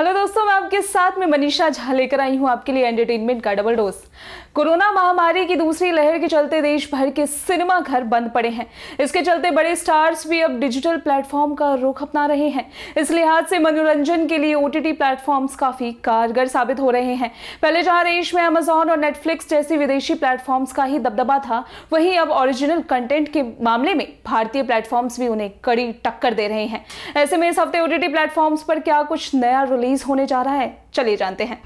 hello दोस्तों मैं आपके साथ में मनीषा झा लेकर आई हूं आपके लिए एंटरटेनमेंट का डबल डोज कोरोना महामारी की दूसरी लहर के चलते देश भर के सिनेमा घर बंद पड़े हैं इसके चलते बड़े स्टार्स भी अब डिजिटल प्लेटफॉर्म का रुख अपना रहे हैं इस लिहाज से मनोरंजन के लिए ओटीटी टी प्लेटफॉर्म्स काफ़ी कारगर साबित हो रहे हैं पहले जहाँ देश में अमेजोन और नेटफ्लिक्स जैसी विदेशी प्लेटफॉर्म्स का ही दबदबा था वहीं अब ओरिजिनल कंटेंट के मामले में भारतीय प्लेटफॉर्म्स भी उन्हें कड़ी टक्कर दे रहे हैं ऐसे में इस हफ्ते ओ टी प्लेटफॉर्म्स पर क्या कुछ नया रिलीज रिलीज होने जा रहा है चलिए जानते हैं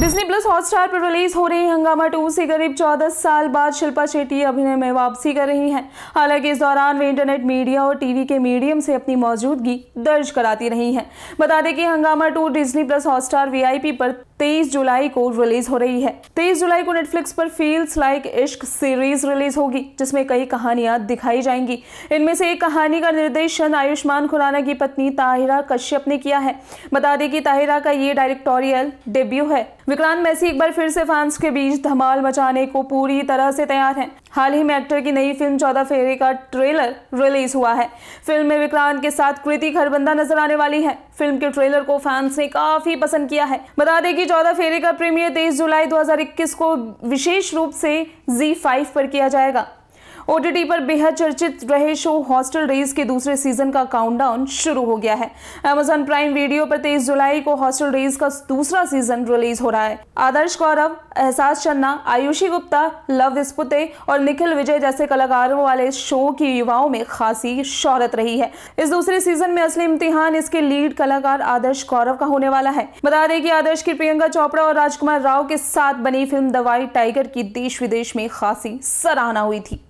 डिज्नी प्लस हॉटस्टार पर रिलीज हो रही हंगामा टू से करीब 14 साल बाद शिल्पा शेट्टी अभिनय में वापसी कर रही हैं हालांकि इस दौरान वे इंटरनेट मीडिया और टीवी के मीडियम से अपनी मौजूदगी दर्ज कराती रही हैं बता दें कि Hungama two Disney plus Hotstar VIP पर 23 जुलाई को रिलीज हो रही है तेईस जुलाई को नेटफ्लिक्स पर feels like Ishq series release होगी जिसमें कई कहानियां दिखाई जाएंगी इनमें से एक कहानी का निर्देशन आयुष्मान खुराना की पत्नी ताहिरा कश्यप ने किया है बता दें कि ताहिरा का ये डायरेक्टोरियल डेब्यू है विक्रांत मैसी एक बार फिर से फैंस के बीच धमाल मचाने को पूरी तरह से तैयार है हाल ही में एक्टर की नई फिल्म चौदह फेरी का ट्रेलर रिलीज हुआ है फिल्म में विक्रांत के साथ कृति खरबंदा नजर आने वाली है फिल्म के ट्रेलर को फैंस ने काफी पसंद किया है बता दें कि चौदह फेरी का प्रीमियर तेईस जुलाई 2021 को विशेष रूप से जी फाइव पर किया जाएगा ओटीटी पर बेहद चर्चित रहे शो हॉस्टल रेस के दूसरे सीजन का काउंटडाउन शुरू हो गया है अमेजोन प्राइम वीडियो पर तेईस जुलाई को हॉस्टल रेस का दूसरा सीजन रिलीज हो रहा है आदर्श गौरव एहसास चन्ना आयुषी गुप्ता लव विस्पुते और निखिल विजय जैसे कलाकारों वाले शो की युवाओं में खासी शोहरत रही है इस दूसरे सीजन में असली इम्तिहान इसके लीड कलाकार आदर्श गौरव का होने वाला है बता दें कि आदर्श की प्रियंका चोपड़ा और राजकुमार राव के साथ बनी फिल्म दवाई टाइगर की देश विदेश में खासी सराहना हुई थी